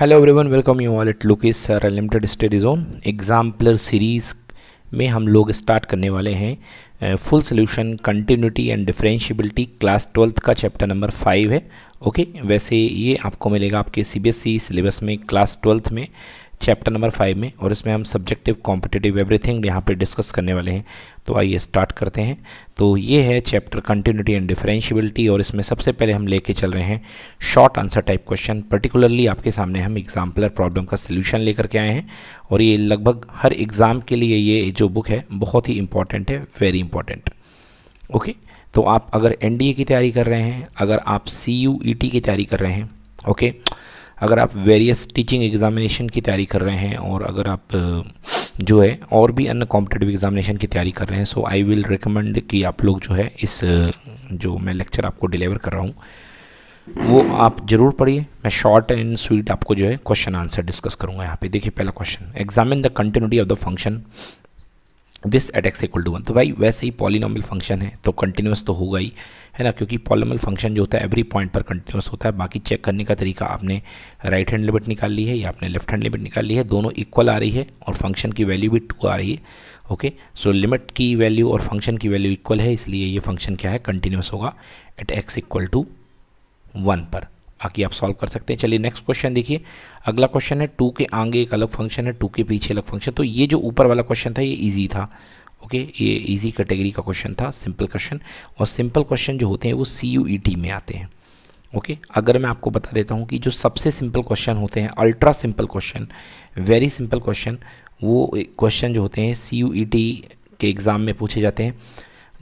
Hello everyone welcome you all it Lukis sir unlimited study zone exemplar series में हम लोग start करने वाले हैं full solution continuity and differentiability class twelfth का चैप्टर नंबर फाइव है ओके वैसे ये आपको मिलेगा आपके सीबीएसई सिलेबस e में क्लास ट्वेल्थ में चैप्टर नंबर फाइव में और इसमें हम सब्जेक्टिव कॉम्पिटिटिव एवरीथिंग यहाँ पे डिस्कस करने वाले हैं तो आइए स्टार्ट करते हैं तो ये है चैप्टर कंटिन्यूटी एंड डिफरेंशियबिलिटी और इसमें सबसे पहले हम लेके चल रहे हैं short answer type question particularly आपके सामने हम एग्जाम्पलर प्रॉब्लम का सोल्यूशन लेकर के आए हैं और ये लगभग हर एग्ज़ाम के लिए ये जो बुक है बहुत ही इंपॉर्टेंट है वेरी इंपॉर्टेंट ओके तो आप अगर एन की तैयारी कर रहे हैं अगर आप सी e की तैयारी कर रहे हैं ओके okay? अगर आप वेरियस टीचिंग एग्ज़ामिनेशन की तैयारी कर रहे हैं और अगर आप जो है और भी अन्य कॉम्पिटेटिव एग्ज़ामिनेशन की तैयारी कर रहे हैं सो आई विल रिकमेंड कि आप लोग जो है इस जो मैं लेक्चर आपको डिलीवर कर रहा हूँ वो आप जरूर पढ़िए मैं शॉर्ट एंड स्वीट आपको जो है क्वेश्चन आंसर डिस्कस करूँगा यहाँ पे देखिए पहला question examine the continuity of the function this at x equal to one तो भाई वैसे ही पॉलिनॉमल फंक्शन है तो कंटिन्यूस तो होगा ही है ना क्योंकि पॉलिनॉमल फंक्शन जो होता है एवरी पॉइंट पर कंटिन्यूस होता है बाकी चेक करने का तरीका आपने राइट हैंड लिमिट निकाल ली है या आपने लेफ्ट हैंड लिमिट निकाल ली है दोनों इक्वल आ रही है और फंक्शन की वैल्यू भी टू आ रही है ओके सो लिमिट की वैल्यू और फंक्शन की वैल्यू इक्वल है इसलिए ये फंक्शन क्या है कंटिन्यूस होगा at x equal to one पर बाकी आप सॉल्व कर सकते हैं चलिए नेक्स्ट क्वेश्चन देखिए अगला क्वेश्चन है टू के आगे एक अलग फंक्शन है टू के पीछे अलग फंक्शन तो ये जो ऊपर वाला क्वेश्चन था ये ईजी था ओके ये इजी कैटेगरी का क्वेश्चन था सिंपल क्वेश्चन और सिंपल क्वेश्चन जो होते हैं वो सी यू ई टी में आते हैं ओके okay? अगर मैं आपको बता देता हूँ कि जो सबसे सिंपल क्वेश्चन होते हैं ultra simple question very simple question वो क्वेश्चन जो होते हैं सी यू ई टी के एग्ज़ाम में पूछे जाते हैं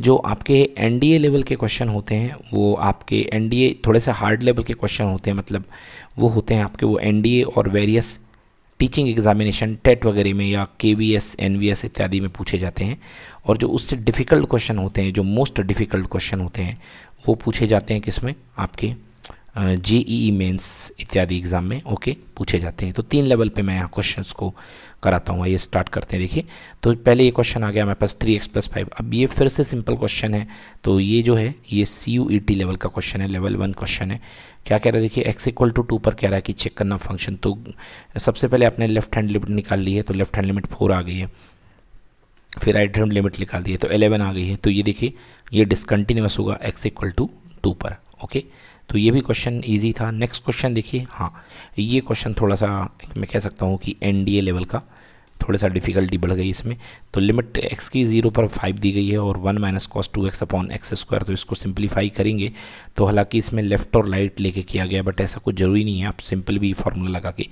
जो आपके एनडीए लेवल के क्वेश्चन होते हैं वो आपके एनडीए थोड़े से हार्ड लेवल के क्वेश्चन होते हैं मतलब वो होते हैं आपके वो एनडीए और वेरियस टीचिंग एग्जामिनेशन टेट वगैरह में या K V S N V S इत्यादि में पूछे जाते हैं और जो उससे डिफ़िकल्ट क्वेश्चन होते हैं जो मोस्ट डिफ़िकल्ट क्वेश्चन होते हैं वो पूछे जाते हैं किसमें आपके जे ई मेन्स इत्यादि एग्ज़ाम में ओके पूछे जाते हैं तो तीन लेवल पे मैं यहाँ क्वेश्चंस को कराता हूँ ये स्टार्ट करते हैं देखिए तो पहले ये क्वेश्चन आ गया हमारे पास थ्री एक्स प्लस फाइव अब ये फिर से सिंपल क्वेश्चन है तो ये जो है ये C U E T level का क्वेश्चन है लेवल वन क्वेश्चन है क्या कह रहा है देखिए एक्स इक्वल टू टू पर कह रहा है कि चेक करना फंक्शन तो सबसे पहले आपने लेफ्ट हैंड लिमिट निकाल ली है तो लेफ्ट हैंड लिमिट फोर आ गई है फिर राइट हैंड लिमिट निकाल दी है तो एलेवन आ गई है तो ये देखिए ये डिसकन्टिन्यूस होगा एक्स इक्वल टू टू पर ओके okay? तो ये भी क्वेश्चन ईजी था नेक्स्ट क्वेश्चन देखिए हाँ ये क्वेश्चन थोड़ा सा मैं कह सकता हूँ कि एन लेवल का थोड़ा सा डिफ़िकल्टी बढ़ गई इसमें तो लिमिट एक्स की ज़ीरो पर फाइव दी गई है और one minus cos two x upon x square तो इसको सिंप्लीफाई करेंगे तो हालांकि इसमें लेफ़्ट और राइट लेके किया गया बट ऐसा कुछ ज़रूरी नहीं है आप सिंपल भी फार्मूला लगा के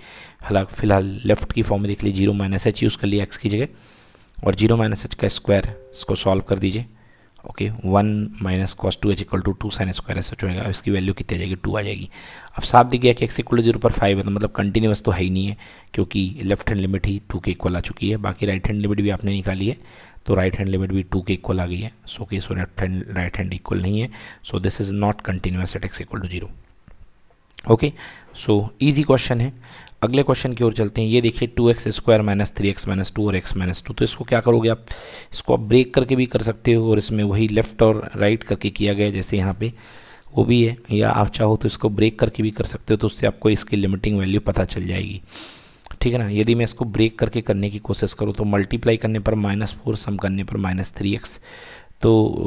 हालांकि फ़िलहाल लेफ़्ट की फॉर्म में देख लीजिए जीरो माइनस एच यूज़ कर लिया एक्स की जगह और जीरो माइनस एच का स्क्वायर इसको सॉल्व कर दीजिए okay one minus cos two h equal to two sine square ऐसा होगा इसकी वैल्यू कितनी आ जाएगी टू आ जाएगी अब साफ दिख गया कि एक्स इक्वल टू जीरो पर फाइव है तो मतलब कंटिन्यूस तो है ही नहीं है क्योंकि लेफ्ट हैंड लिमिट ही टू के इक्वल आ चुकी है बाकी राइट हैंड लिमिट भी आपने निकाली है तो राइट हैंड लिमिट भी टू के इक्वल आ गई है सो के so left hand right hand equal नहीं है so this is not continuous at x equal to zero okay so easy question है अगले क्वेश्चन की ओर चलते हैं ये देखिए two x square minus three x minus two और एक्स माइनस टू तो इसको क्या करोगे आप इसको आप ब्रेक करके भी कर सकते हो और इसमें वही लेफ़्ट और राइट करके किया गया जैसे यहाँ पे वो भी है या आप चाहो तो इसको ब्रेक करके भी कर सकते हो तो उससे आपको इसकी लिमिटिंग वैल्यू पता चल जाएगी ठीक है ना यदि मैं इसको ब्रेक करके करने की कोशिश करूँ तो मल्टीप्लाई करने पर माइनस फोर सम करने पर माइनस थ्री एक्स तो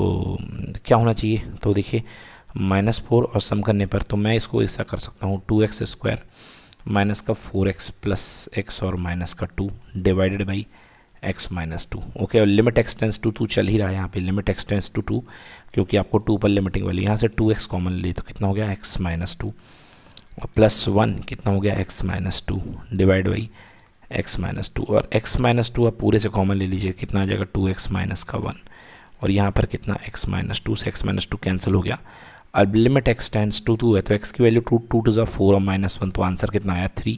क्या होना चाहिए तो देखिए माइनस फोर और सम करने पर तो मैं इसको ऐसा कर सकता हूँ टू एक्स स्क्वायर माइनस का फोर एक्स प्लस एक्स और माइनस का two divided by x minus two okay और लिमिट एक्सटेंस टू टू चल ही रहा है यहाँ पे लिमिट एक्सटेंस टू टू क्योंकि आपको टू पर लिमिटिंग वाली यहाँ से टू एक्स कॉमन ली तो कितना हो गया एक्स माइनस टू और प्लस वन कितना हो गया x minus two divide by x minus two और एक्स माइनस टू आप पूरे से कॉमन ले लीजिए कितना आ जाएगा टू एक्स माइनस का वन और यहाँ पर कितना एक्स माइनस टू से एक्स माइनस टू कैंसिल हो गया अब limit x tends to two है तो एक्स की वैल्यू टू टू टू जो फोर और माइनस वन तो आंसर कितना आया थ्री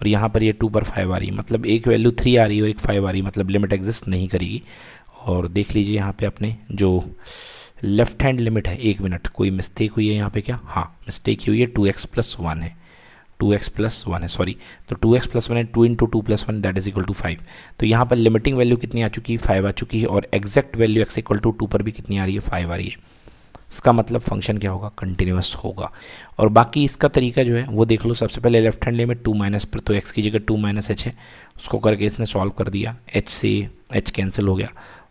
और यहाँ पर ये टू पर फाइव आ रही है मतलब एक वैल्यू थ्री आ रही है और एक फाइव आ रही है मतलब लिमिट एग्जिस्ट नहीं करेगी और देख लीजिए यहाँ पे अपने जो लेफ़्ट हैंड लिमिट है एक मिनट कोई मिस्टेक हुई है यहाँ पे क्या हाँ मिस्टेक हुई है टू एक्स प्लस वन है टू एक्स प्लस वन है सॉरी तो टू एक्स प्लस वन है two into two plus one that is equal to five तो यहाँ पर लिमिटिंग वैल्यू कितनी आ चुकी है फाइव आ चुकी है और exact value x equal to two पर भी कितनी आ रही है फाइव आ रही है इसका मतलब फंक्शन क्या होगा कंटिन्यूस होगा और बाकी इसका तरीका जो है वो देख लो सबसे पहले left hand limit two minus पर तो एक्स की जगह टू माइनस एच है उसको करके इसने सॉल्व कर दिया एच से एच कैंसिल हो गया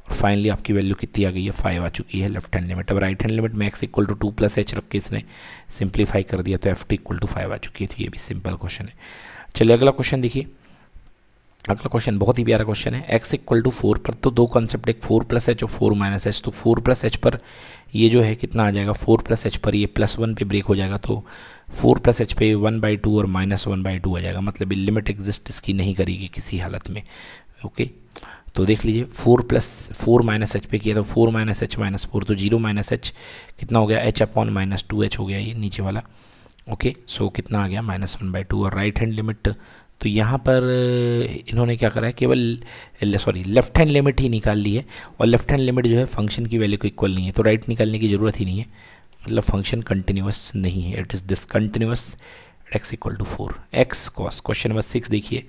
और फाइनली आपकी वैल्यू कितनी आ गई है फाइव आ चुकी है लेफ्ट हैंड लिमिट अब right hand limit max equal to two plus h रख के इसने सिंप्लीफाई कर दिया तो f t equal to five आ चुकी है तो ये भी सिंपल क्वेश्चन है चलिए अगला क्वेश्चन देखिए अगला क्वेश्चन बहुत ही प्यारा क्वेश्चन है एक्स इक्वल टू फोर पर तो दो कॉन्सेप्ट एक फोर प्लस एच और फोर माइनस एच तो फोर प्लस एच पर ये जो है कितना आ जाएगा फोर प्लस एच पर ये प्लस वन पे ब्रेक हो जाएगा तो फोर प्लस एच पे वन बाई टू और माइनस वन बाई टू आ जाएगा मतलब लिमिट एग्जिस्ट इसकी नहीं करेगी किसी हालत में ओके तो देख लीजिए four plus four minus h पे किया तो four minus h minus four तो जीरो माइनस एच कितना हो गया h upon minus two h हो गया ये नीचे वाला ओके सो कितना आ गया माइनस वन बाई टू और राइट हैंड लिमिट तो यहाँ पर इन्होंने क्या करा है केवल सॉरी लेफ्ट हैंड लिमिट ही निकाल ली है और लेफ्ट हैंड लिमिट जो है फंक्शन की वैल्यू को इक्वल नहीं है तो राइट निकालने की ज़रूरत ही नहीं है मतलब फंक्शन कंटिन्यूस नहीं है it is discontinuous x equal to four x cos question number six देखिए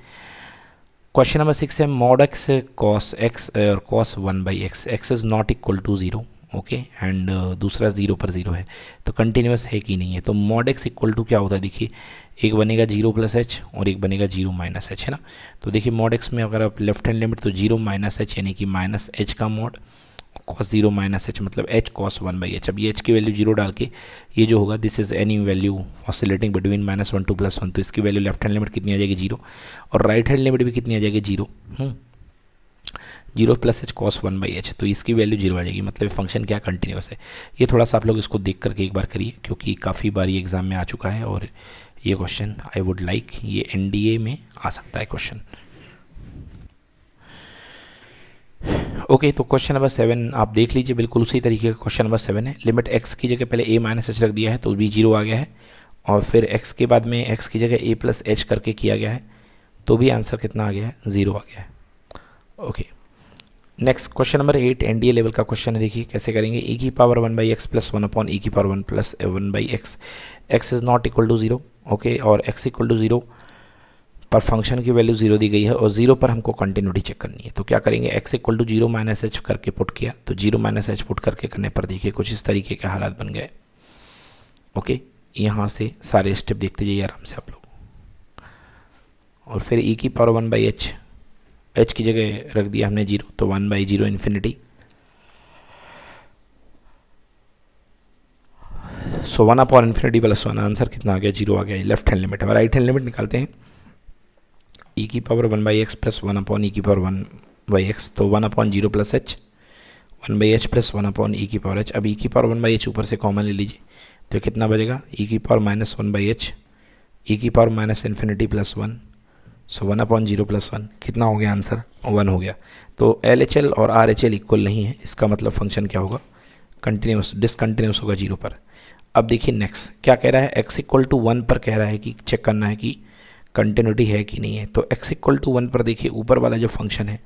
क्वेश्चन नंबर सिक्स है मॉड एक्स कॉस एक्स और cos one by x x is not equal to zero okay and दूसरा zero पर zero है तो continuous है कि नहीं है तो मॉड एक्स इक्वल टू क्या होता है देखिए एक बनेगा जीरो प्लस एच और एक बनेगा जीरो माइनस एच है ना तो देखिए मॉड एक्स में अगर आप लेफ्ट हैंड लिमिट तो जीरो माइनस एच यानी कि माइनस एच का mod cos zero minus h मतलब h cos one by h अब ये एच की वैल्यू जीरो डाल के ये जो होगा this is any value oscillating between minus one to plus one तो इसकी वैल्यू लेफ्ट हैंड लिमिट कितनी आ जाएगी जीरो और राइट हैंड लिमिट भी कितनी आ जाएगी zero hmm. Zero plus h cos one by h तो इसकी वैल्यू जीरो आ जाएगी मतलब फंक्शन क्या कंटिन्यूस है ये थोड़ा सा आप लोग इसको देख करके एक बार करिए क्योंकि काफ़ी बार ये एग्ज़ाम में आ चुका है और ये क्वेश्चन आई वुड लाइक ये एन में आ सकता है क्वेश्चन ओके okay, तो क्वेश्चन नंबर सेवन आप देख लीजिए बिल्कुल उसी तरीके का क्वेश्चन नंबर सेवन है लिमिट एक्स की जगह पहले ए माइनस एच रख दिया है तो भी जीरो आ गया है और फिर एक्स के बाद में एक्स की जगह ए प्लस एच करके किया गया है तो भी आंसर कितना आ गया है ज़ीरो आ गया है okay okay. Next question number eight NDA level का क्वेश्चन है देखिए कैसे करेंगे ई की power one by x plus one upon e की power one plus one by x x is not equal to zero okay और x equal to zero पर function की वैल्यू जीरो दी गई है और जीरो पर हमको कंटिन्यूटी चेक करनी है तो क्या करेंगे x equal to zero minus h करके पुट किया तो जीरो माइनस एच पुट करके करने पर देखिए कुछ इस तरीके के हालात बन गए ओके यहाँ से सारे स्टेप देखते जाइए आराम से आप लोग और फिर ई e की power one by h h की जगह रख दिया हमने जीरो तो one by zero infinity so one upon infinity plus one answer कितना आ गया जीरो आ गया लेफ्ट हैंड लिमिट अब राइट हैंड लिमिट निकालते हैं ई e की power one by x plus one upon e की पावर वन बाई एक्स तो one upon zero plus h one by H plus one upon e की power h अब e e की power one by h ऊपर से common ले लीजिए तो कितना बजेगा ई e की power minus one by h e की power minus infinity plus one so one upon zero plus one कितना हो गया आंसर वन हो गया तो एल एच एल और आर एच एल इक्वल नहीं है इसका मतलब फंक्शन क्या होगा कंटिन्यूस डिसकन्टिन्यूस होगा जीरो पर अब देखिए नेक्स्ट क्या कह रहा है एक्स इक्वल टू वन पर कह रहा है कि चेक करना है कि कंटिन्यूटी है कि नहीं है तो एक्स इक्वल टू वन पर देखिए ऊपर वाला जो फंक्शन है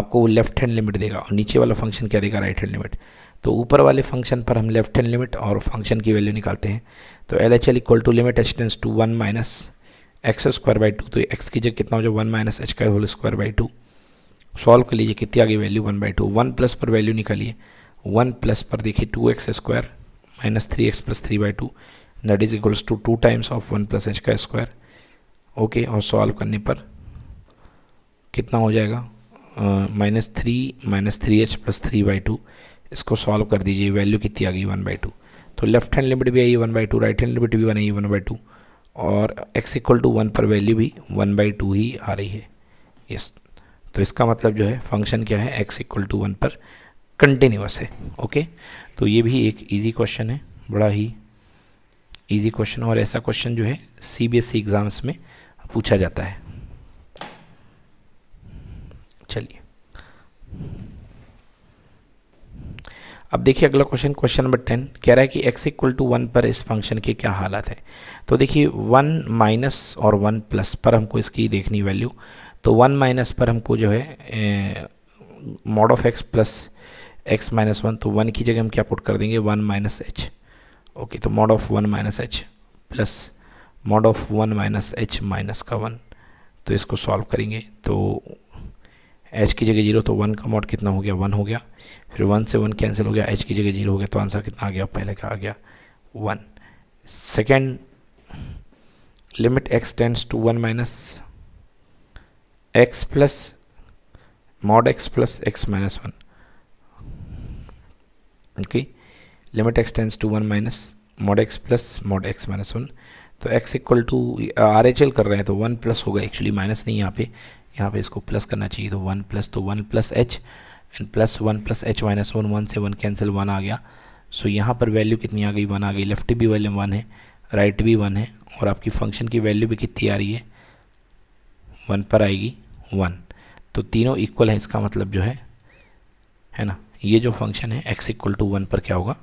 आपको वो लेफ्ट हैंड लिमिट देगा और नीचे वाला फंक्शन क्या देगा राइट हैंड लिमिट तो ऊपर वाले फंक्शन पर हम लेफ्ट हैंड लिमिट और फंक्शन की वैल्यू निकालते हैं तो L H L equal to limit x tends to one minus x square by two तो एक्स की जगह कितना हो जाए वन माइनस एच का whole square by two solve कर लीजिए कितनी आ गई value one by two one plus पर वैल्यू निकालिए वन प्लस पर देखिए two x square minus three x plus three by two that is equals to two times of one plus h का स्क्वायर ओके और solve करने पर कितना हो जाएगा minus three minus three h plus three by two इसको solve कर दीजिए वैल्यू कितनी आ गई वन बाई टू तो लेफ्ट हैंड लिमिट भी आई one by two right hand limit भी बनाई वन बाई टू और x इक्वल टू वन पर वैल्यू भी वन बाई टू ही आ रही है यस तो इसका मतलब जो है फंक्शन क्या है x इक्वल टू वन पर कंटिन्यूस है ओके तो ये भी एक ईजी क्वेश्चन है बड़ा ही ईजी क्वेश्चन और ऐसा क्वेश्चन जो है C B S E exams में पूछा जाता है चलिए अब देखिए अगला क्वेश्चन क्वेश्चन नंबर टेन कह रहा है कि एक्स इक्वल टू वन पर इस फंक्शन की क्या हालत है तो देखिए वन माइनस और वन प्लस पर हमको इसकी देखनी वैल्यू तो वन माइनस पर हमको जो है mod of x plus x minus one तो वन की जगह हम क्या पुट कर देंगे वन माइनस एच ओके तो mod of one minus h plus mod of one minus h minus का वन तो इसको सॉल्व करेंगे तो एच की जगह जीरो तो वन का मॉड कितना हो गया वन हो गया फिर वन से वन कैंसिल हो गया एच की जगह जीरो हो गया तो आंसर कितना आ गया पहले का आ गया one second limit x tends to one minus x plus mod x plus x minus one okay limit x tends to one minus mod x plus mod x minus one तो x equal to R H L कर रहे हैं तो one plus होगा actually minus नहीं यहाँ पे यहाँ पे इसको प्लस करना चाहिए तो वन प्लस तो one plus h and plus one plus h minus one one से वन कैंसिल वन आ गया सो so, यहाँ पर वैल्यू कितनी आ गई वन आ गई लेफ्ट भी वैल्यू वन है राइट भी वन है और आपकी फंक्शन की वैल्यू भी कितनी आ रही है वन पर आएगी वन तो तीनों इक्वल है इसका मतलब जो है है ना ये जो फंक्शन है एक्स इक्वल टू वन पर क्या होगा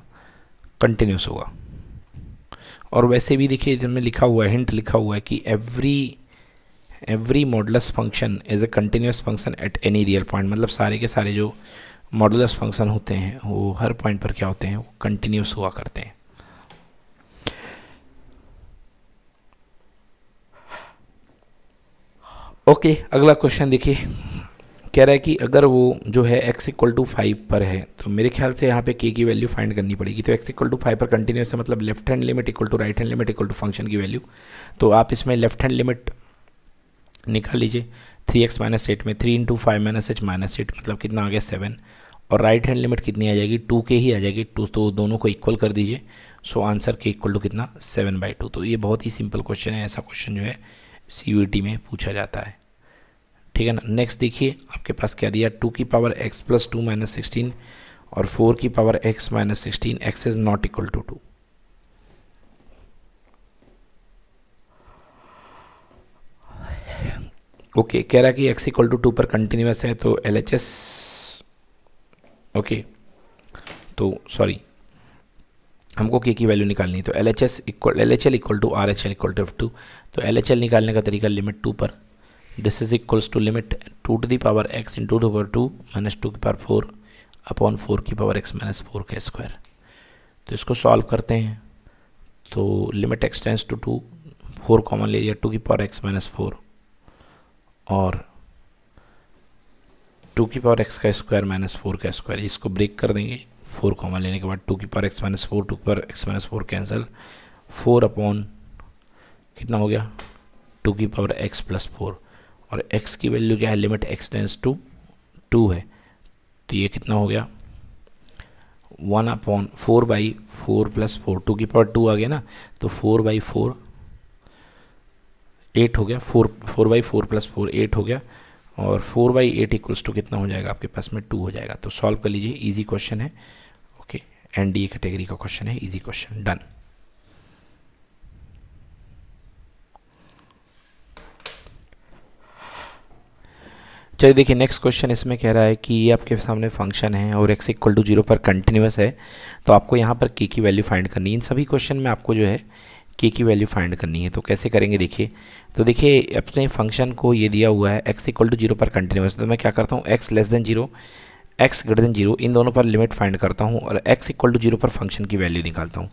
कंटिन्यूस होगा और वैसे भी देखिए जिनमें लिखा हुआ है हिंट लिखा हुआ है कि every every modulus function is a continuous function at any real point मतलब सारे के सारे जो मॉडलस फंक्शन होते हैं वो हर पॉइंट पर क्या होते हैं वो कंटिन्यूस हुआ करते हैं ओके अगला क्वेश्चन देखिए कह रहा है कि अगर वो जो है x इक्वल टू फाइव पर है तो मेरे ख्याल से यहाँ पे k की वैल्यू फाइंड करनी पड़ेगी तो x इक्वल टू फाइव पर कंटिन्यूस है मतलब left hand limit equal to right hand limit equal to function की वैल्यू तो आप इसमें लेफ्ट हैंड लिमिट निकाल लीजिए थ्री एक्स माइनस एट में three into five minus h minus eight मतलब कितना आ गया सेवन और राइट हैंड लिमिट कितनी आ जाएगी टू के ही आ जाएगी टू तो दोनों को इक्वल कर दीजिए so answer k equal to कितना सेवन बाई टू तो ये बहुत ही सिंपल क्वेश्चन है ऐसा क्वेश्चन जो है सी में पूछा जाता है ठीक है ना नेक्स्ट देखिए आपके पास क्या दिया टू की power x plus two minus sixteen और फोर की power x minus sixteen x is not equal to two two okay रहा कि एक्स इक्वल टू टू पर कंटिन्यूस है तो एल एच एस ओके तो सॉरी हमको के की वैल्यू निकालनी है तो L H S equal L H L equal to R H L equal to two तो एल एच एल निकालने का तरीका लिमिट टू पर this is equals to limit two to the power x into power two minus two की power four upon four की power x minus four का square तो इसको सॉल्व करते हैं तो limit x tends to two four common ले लिया टू की पावर एक्स माइनस फोर और टू की पावर एक्स का स्क्वायर माइनस फोर का स्क्वायर इसको ब्रेक कर देंगे फोर कॉमन लेने के बाद टू की power x minus four two की power x minus four cancel four upon कितना हो गया टू की पावर एक्स प्लस फोर और x की वैल्यू क्या है limit x tends to two है तो ये कितना हो गया one upon four by four plus four two की पावर टू आ गया ना तो फोर बाई फोर एट हो गया four four by four plus four eight हो गया और four by eight equals to कितना हो जाएगा आपके पास में टू हो जाएगा तो सॉल्व कर लीजिए इजी क्वेश्चन है ओके एन डी कैटेगरी का क्वेश्चन है इजी क्वेश्चन डन चलिए देखिए नेक्स्ट क्वेश्चन इसमें कह रहा है कि ये आपके सामने फंक्शन है और एक्स इक्वल टू जीरो पर कंटिन्यूस है तो आपको यहाँ पर के की वैल्यू फाइंड करनी है इन सभी क्वेश्चन में आपको जो है के की वैल्यू फाइंड करनी है तो कैसे करेंगे देखिए तो देखिए अपने फंक्शन को ये दिया हुआ है एक्स इक्वल टू जीरो पर कंटिन्यूस तो मैं क्या करता हूँ x less than zero x greater than zero इन दोनों पर लिमिट फाइंड करता हूँ और एक्स इक्वल टू जीरो पर फंक्शन की वैल्यू निकालता हूँ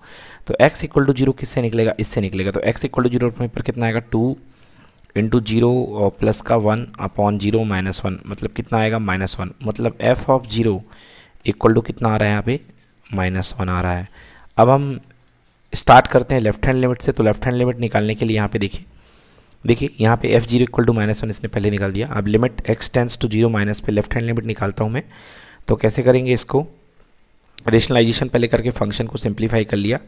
तो एक्स इक्वल टू जीरो किससे निकलेगा इससे निकलेगा तो एक्स इक्वल टू जीरो पर कितना आएगा टू इंटू जीरो प्लस का one upon zero minus one मतलब कितना आएगा माइनस वन मतलब f of zero equal to कितना आ रहा है यहाँ पे माइनस वन आ रहा है अब हम स्टार्ट करते हैं लेफ्ट हैंड लिमिट से तो लेफ्ट हैंड लिमिट निकालने के लिए यहाँ पे देखिए देखिए यहाँ पे f zero equal to minus one इसने पहले निकाल दिया अब limit x tends to zero minus पे लेफ्ट हैंड लिमिट निकालता हूँ मैं तो कैसे करेंगे इसको रेशनलाइजेशन पहले करके फंक्शन को सिंप्लीफाई कर लिया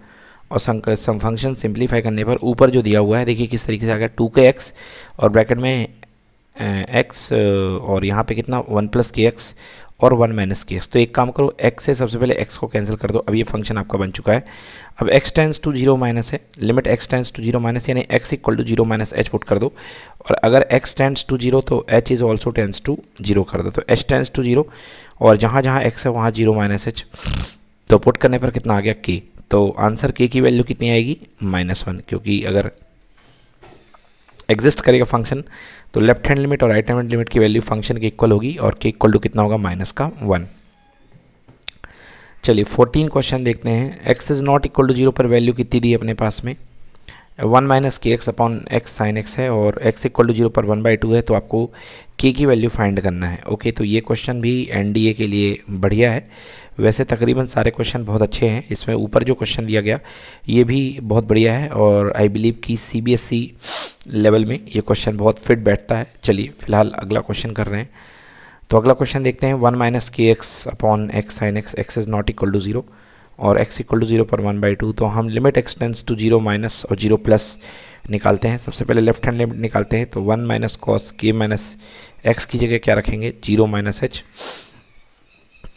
और सम फंक्शन सिंप्लीफाई करने पर ऊपर जो दिया हुआ है देखिए किस तरीके से आ गया टू के एक्स और ब्रैकेट में एक्स और यहाँ पे कितना वन प्लस के एक्स और वन माइनस के एक्स तो एक काम करो एक्स से सबसे पहले एक्स को कैंसिल कर दो अब ये फंक्शन आपका बन चुका है अब x tends to zero minus है limit x tends to zero minus यानी x equal to zero minus h put कर दो और अगर एक्स टेंस टू जीरो तो h is also tends to zero कर दो तो एच टेंस टू जीरो और जहाँ जहाँ एक्स है वहाँ जीरो माइनस एच तो पुट करने पर कितना आ गया के तो आंसर के की वैल्यू कितनी आएगी माइनस वन क्योंकि अगर एग्जिस्ट करेगा फंक्शन तो लेफ्ट हैंड लिमिट और राइट हैंड लिमिट की वैल्यू फंक्शन के इक्वल होगी और के इक्वल टू कितना होगा माइनस का वन चलिए फोर्टीन क्वेश्चन देखते हैं x is not equal to zero पर वैल्यू कितनी दी है अपने पास में one minus k x upon x sine x है और एक्स इक्वल टू जीरो पर वन बाई टू है तो आपको के की वैल्यू फाइंड करना है ओके तो ये क्वेश्चन भी एन के लिए बढ़िया है वैसे तकरीबन सारे क्वेश्चन बहुत अच्छे हैं इसमें ऊपर जो क्वेश्चन दिया गया ये भी बहुत बढ़िया है और आई बिलीव कि सीबीएसई लेवल e में ये क्वेश्चन बहुत फिट बैठता है चलिए फिलहाल अगला क्वेश्चन कर रहे हैं तो अगला क्वेश्चन देखते हैं one minus k x upon x sine x x is not equal to zero और एक्स इक्वल टू जीरो पर वन बाई टू तो हम limit x tends to zero minus और जीरो प्लस निकालते हैं सबसे पहले लेफ्ट हैंड लिमिट निकालते हैं तो one minus cos k minus x की जगह क्या रखेंगे जीरो माइनस एच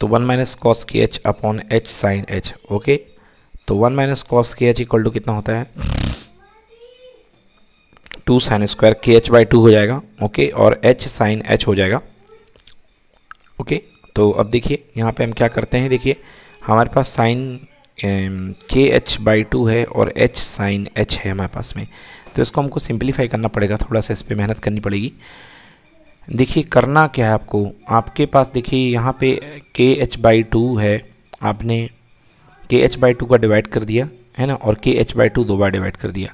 तो one minus cos k h upon h sine h okay तो one minus cos k h equal to कितना होता है two sine square k h by two हो जाएगा ओके और एच साइन एच हो जाएगा ओके तो अब देखिए यहाँ पे हम क्या करते हैं देखिए हमारे पास sine k h by two है और एच साइन एच है हमारे पास में तो इसको हमको सिंप्लीफाई करना पड़ेगा थोड़ा सा इस पर मेहनत करनी पड़ेगी देखिए करना क्या है आपको आपके पास देखिए यहाँ पे के एच बाई टू है आपने के एच बाई टू का डिवाइड कर दिया है ना और के एच बाई टू दो बार डिवाइड कर दिया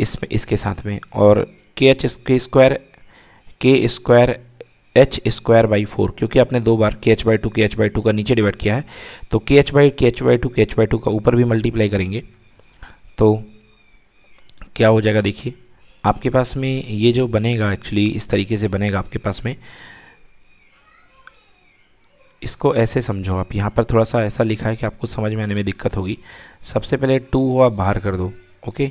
इसमें इसके साथ में और k H k square k square h square by four क्योंकि आपने दो बार k h by two k h by two का नीचे डिवाइड किया है तो k h by k h by two k h by two का ऊपर भी मल्टीप्लाई करेंगे तो क्या हो जाएगा देखिए आपके पास में ये जो बनेगा एक्चुअली इस तरीके से बनेगा आपके पास में इसको ऐसे समझो आप यहाँ पर थोड़ा सा ऐसा लिखा है कि आपको समझ में आने में दिक्कत होगी सबसे पहले टू को आप बाहर कर दो ओके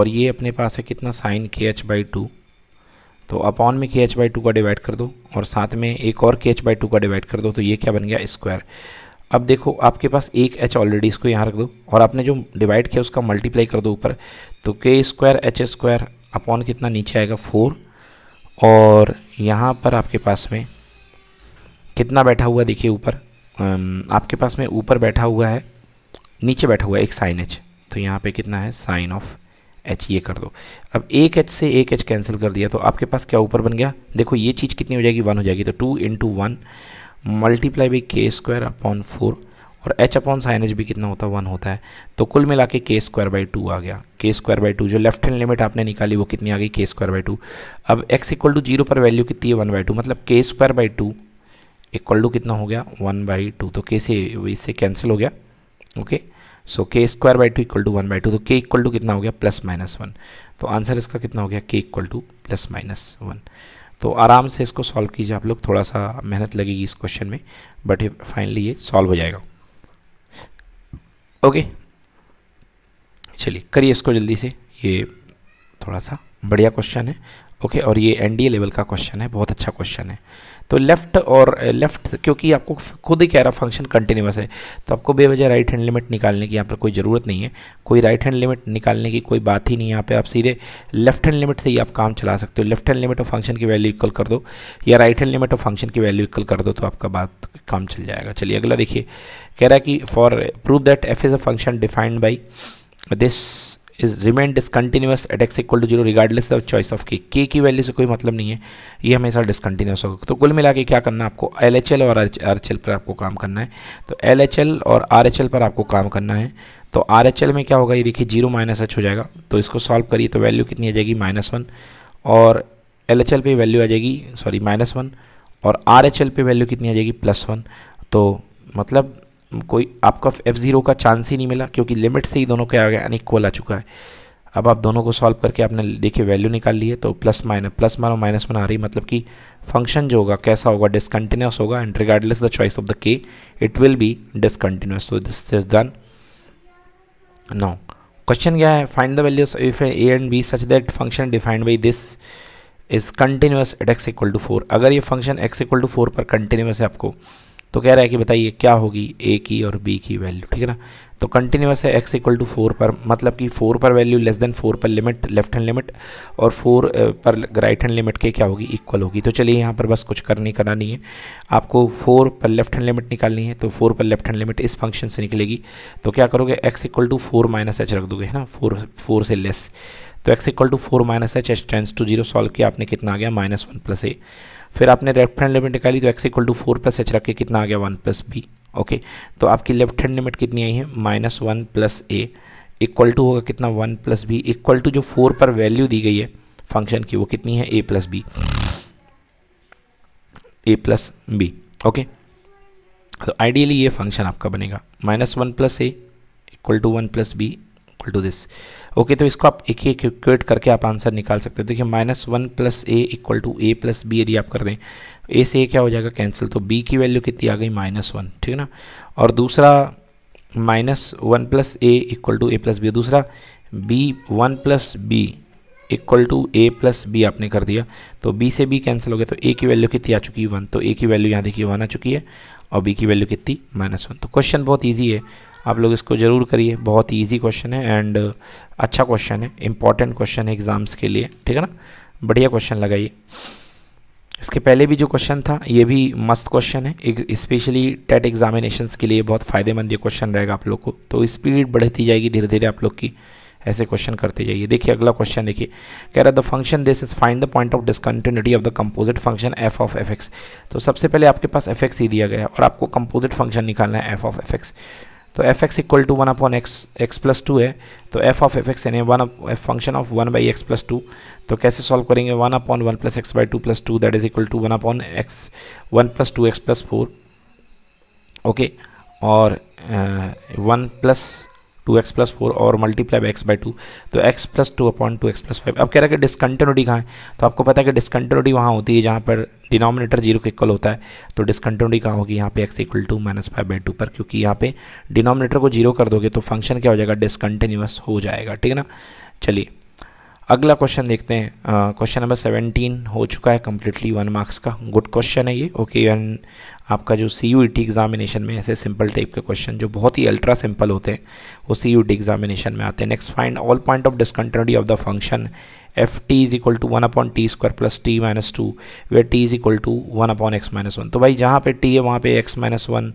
और ये अपने पास है कितना sine k h by two तो अपॉन में के एच बाई टू का डिवाइड कर दो और साथ में एक और के एच बाई टू का डिवाइड कर दो तो ये क्या बन गया स्क्वायर अब देखो आपके पास एक एच ऑलरेडी इसको यहाँ रख दो और आपने जो डिवाइड किया उसका मल्टीप्लाई कर दो ऊपर तो के स्क्वायर एच स्क्वायर अपॉन कितना नीचे आएगा फोर और यहाँ पर आपके पास में कितना बैठा हुआ देखिए ऊपर आपके पास में ऊपर बैठा हुआ है नीचे बैठा हुआ है एक साइन एच तो यहाँ पे कितना है साइन ऑफ एच ये कर दो अब एक एच से एक एच कैंसिल कर दिया तो आपके पास क्या ऊपर बन गया देखो ये चीज़ कितनी हो जाएगी वन हो जाएगी तो two into one multiply by k square upon four और एच अपॉन साइन एच भी कितना होता है वन होता है तो कुल मिला के के स्क्वायर बाई टू आ गया के स्क्वायर बाई टू जो लेफ्ट हैंड लिमिट आपने निकाली वो कितनी आ गई के स्क्वायर बाई टू अब एक्स इक्वल टू जीरो पर वैल्यू कितनी है वन बाई टू मतलब k square by two equal to कितना हो गया वन बाई टू तो के से इससे कैंसिल हो गया okay so k square by two equal to one by two तो के इक्वल टू कितना हो गया प्लस माइनस वन तो आंसर इसका कितना हो गया k equal to plus minus one तो आराम से इसको सॉल्व कीजिए आप लोग थोड़ा सा मेहनत लगेगी इस क्वेश्चन में बट फाइनली ये सॉल्व हो जाएगा ओके चलिए करिए इसको जल्दी से ये थोड़ा सा बढ़िया क्वेश्चन है ओके और ये ए लेवल का क्वेश्चन है बहुत अच्छा क्वेश्चन है तो लेफ्ट और लेफ्ट eh, क्योंकि आपको खुद ही कह रहा फंक्शन कंटिन्यूस है तो आपको बेवजह राइट हैंड लिमिट निकालने की यहाँ पर कोई ज़रूरत नहीं है कोई राइट हैंड लिमिट निकालने की कोई बात ही नहीं यहाँ पर आप सीधे लेफ्ट हैंड लिमिट से ही आप काम चला सकते हो left hand limit of function की वैल्यू इक्वल कर दो या right hand limit of function की वैल्यू इक्वल कर दो तो आपका बात काम चल जाएगा चलिए अगला देखिए कह रहा है कि for prove that f is a function defined by this is remain discontinuous at x equal to zero regardless of choice of k k की वैल्यू से कोई मतलब नहीं है ये हमेशा डिसकंटिन्यूस होगा तो कुल मिला के क्या करना है आपको एल एच एल और आर एच एल पर आपको काम करना है तो एल एच एल और आर एच एल पर आपको काम करना है तो आर एच एल में क्या होगा ये देखिए जीरो माइनस एच हो जाएगा तो इसको सॉल्व करिए तो वैल्यू कितनी आ जाएगी माइनस वन और एल एच एल पर वैल्यू आ जाएगी सॉरी माइनस वन और आर एच एल पर वैल्यू कितनी आ जाएगी प्लस वन तो मतलब कोई आपका एफ़ ज़ीरो का चांस ही नहीं मिला क्योंकि लिमिट से ही दोनों क्या आ गया अनइक्वल आ चुका है अब आप दोनों को सॉल्व करके आपने देखिए वैल्यू निकाल ली है तो प्लस माइनस प्लस मानो माइनस बना रही मतलब कि फंक्शन जो होगा कैसा होगा डिसकंटिन्यूस होगा and regardless the choice of the k it will be discontinuous so this is done now question क्या है find the values if a and b such that function defined by this is continuous at x equal to four अगर ये function x equal to four पर continuous है आपको तो कह रहा है कि बताइए क्या होगी ए की और बी की वैल्यू ठीक है ना तो कंटिन्यूस है एक्स इक्वल टू फोर पर मतलब कि फोर पर वैल्यू लेस देन फोर पर लिमिट लेफ्ट हैंड लिमिट और फोर eh, पर राइट हैंड लिमिट के क्या होगी इक्वल होगी तो चलिए यहाँ पर बस कुछ करनी करना नहीं है आपको फोर पर लेफ्ट हैंड लिमिट निकालनी है तो फोर पर लेफ्ट हैंड लिमिट इस फंक्शन से निकलेगी तो क्या करोगे x equal to four minus h रख दोगे है ना फोर फोर से लेस तो x equal to four minus h h tends to zero solve किया आपने कितना आ गया माइनस वन प्लस ए फिर आपने लेफ्ट हैंड लिमिट निकाली तो x equal to four plus h रख के कितना आ गया वन प्लस बी ओके तो आपकी लेफ्ट हैंड लिमिट कितनी आई है minus one plus a equal to होगा कितना one plus b equal to जो फोर पर वैल्यू दी गई है फंक्शन की वो कितनी है a plus b a plus b okay तो आइडियली ये फंक्शन आपका बनेगा minus one plus a equal to one plus b equal to this okay तो इसको आप एक एक इक्वेट करके आप आंसर निकाल सकते हो देखिए minus one plus a equal to a plus b यदि आप कर दें ए से ए क्या हो जाएगा कैंसिल तो बी की वैल्यू कितनी आ गई माइनस वन ठीक है ना और दूसरा minus one plus a equal to a plus b दूसरा b one plus b equal to a plus b आपने कर दिया तो बी से बी कैंसिल हो गया तो ए की वैल्यू कितनी आ चुकी है वन तो ए की वैल्यू यहाँ देखिए वन आ चुकी है और बी की वैल्यू कितनी माइनस वन तो क्वेश्चन बहुत ईजी है आप लोग इसको ज़रूर करिए बहुत ही ईजी क्वेश्चन है एंड uh, अच्छा क्वेश्चन है इंपॉर्टेंट क्वेश्चन है एग्ज़ाम्स के लिए ठीक है ना बढ़िया क्वेश्चन लगाइए इसके पहले भी जो क्वेश्चन था ये भी मस्त क्वेश्चन है स्पेशली टेट एग्जामिनेशन के लिए बहुत फ़ायदेमंद ये क्वेश्चन रहेगा आप लोग को तो स्पीड बढ़ती जाएगी धीरे धीरे आप लोग की ऐसे क्वेश्चन करते जाइए देखिए अगला क्वेश्चन देखिए कह रहा the function this is find the point of discontinuity of the composite function f of f x तो सबसे पहले आपके पास एफ एक्स ही दिया गया और आपको कंपोजिट फंक्शन निकालना है एफ ऑफ एफ एक्स तो f x equal to one upon x x plus two है तो एफ ऑफ एफ एक्स यानी one function of one by x plus two तो कैसे सॉल्व करेंगे one upon one plus x by two plus two that is equal to one upon x one plus two x plus four okay और one uh, plus two x plus four और multiply by x by two तो x plus two upon two x plus five अब कह रहा है कि discontinuity कहाँ है तो आपको पता है कि डिस्कंटिन्यूटी वहाँ होती है जहाँ पर डिनोमिनेटर जीरो के इक्वल होता है तो डिस्कंटिन्यूटी कहाँ होगी यहाँ पे x equal to minus five by two पर क्योंकि यहाँ पे डिनोमिनेटर को जीरो कर दोगे तो फंक्शन क्या हो जाएगा डिसकंटिन्यूस हो जाएगा ठीक है ना चलिए अगला क्वेश्चन देखते हैं क्वेश्चन नंबर सेवनटीन हो चुका है कम्प्लीटली वन मार्क्स का गुड क्वेश्चन है ये ओके एंड आपका जो सी यू एग्जामिनेशन में ऐसे सिंपल टाइप के क्वेश्चन जो बहुत ही अल्ट्रा सिंपल होते हैं वो सी यू एग्जामिनेशन में आते हैं next find all point of discontinuity of the function f t is equal to one upon t square plus t minus two way t is equal to one upon x minus one तो भाई जहाँ पे T है वहाँ पे x minus one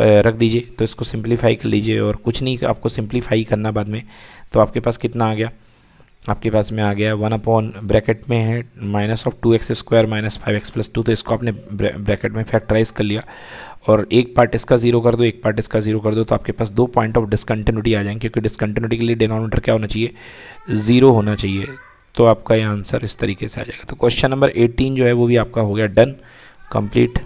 रख दीजिए तो इसको सिंप्लीफाई कर लीजिए और कुछ नहीं आपको सिंप्लीफाई करना बाद में तो आपके पास कितना आ गया आपके पास में आ गया वन अपॉन ब्रैकेट में है minus of two x square minus five x plus two तो इसको आपने ब्रैकेट में फैक्टराइज कर लिया और एक पार्ट इसका जीरो कर दो एक पार्ट इसका जीरो कर दो तो आपके पास दो पॉइंट ऑफ डिसकंटिन्यूटी आ जाएंगे क्योंकि डिसकंटिन्यूटी के लिए डिनोमीटर क्या होना चाहिए ज़ीरो होना चाहिए तो आपका ये आंसर इस तरीके से आ जाएगा तो क्वेश्चन नंबर एटीन जो है वो भी आपका हो गया डन कंप्लीट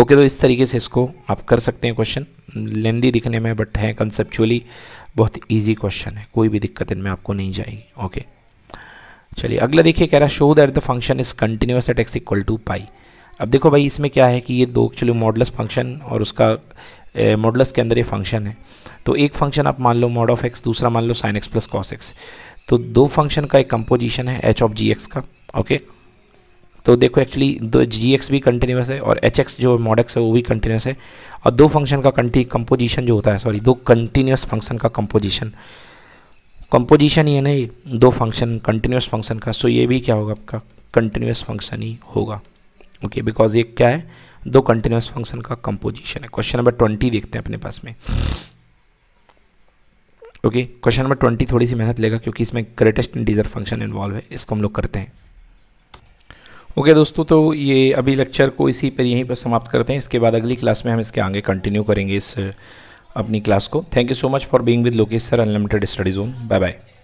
ओके तो इस तरीके से इसको आप कर सकते हैं क्वेश्चन लेंदी दिखने में बट हैं कंसेप्चुअली बहुत ईजी क्वेश्चन है कोई भी दिक्कत इनमें आपको नहीं जाएगी ओके चलिए अगला देखिए कह रहा show that the function is continuous at x equal to pi अब देखो भाई इसमें क्या है कि ये दो एक्चुअली मॉडलस फंक्शन और उसका मॉडलस के अंदर ये फंक्शन है तो एक फंक्शन आप मान लो मॉड ऑफ एक्स दूसरा मान लो sine x plus cos x तो दो फंक्शन का एक कंपोजिशन है एच ऑफ जी एक्स का ओके okay? तो देखो एक्चुअली दो जी एक्स भी कंटिन्यूस है और एच एक्स जो मॉडक्स है वो भी कंटिन्यूस है और दो फंक्शन का कंटी कंपोजिशन जो होता है सॉरी दो कंटिन्यूस फंक्शन का कंपोजिशन कंपोजिशन ये नहीं दो फंक्शन कंटिन्यूस फंक्शन का सो ये भी क्या होगा आपका कंटिन्यूस फंक्शन ही होगा ओके बिकॉज ये क्या है दो कंटिन्यूस फंक्शन का कंपोजिशन है क्वेश्चन नंबर ट्वेंटी देखते हैं अपने पास में ओके क्वेश्चन नंबर ट्वेंटी थोड़ी सी मेहनत लेगा क्योंकि इसमें ग्रेटेस्ट इंटीजर फंक्शन इन्वॉल्व है इसको हम लोग करते हैं ओके दोस्तों तो ये अभी लेक्चर को इसी पर यहीं पर समाप्त करते हैं इसके बाद अगली क्लास में हम इसके आगे कंटिन्यू करेंगे इस अपनी क्लास को thank you so much for being with Lokesh sir unlimited study zone bye bye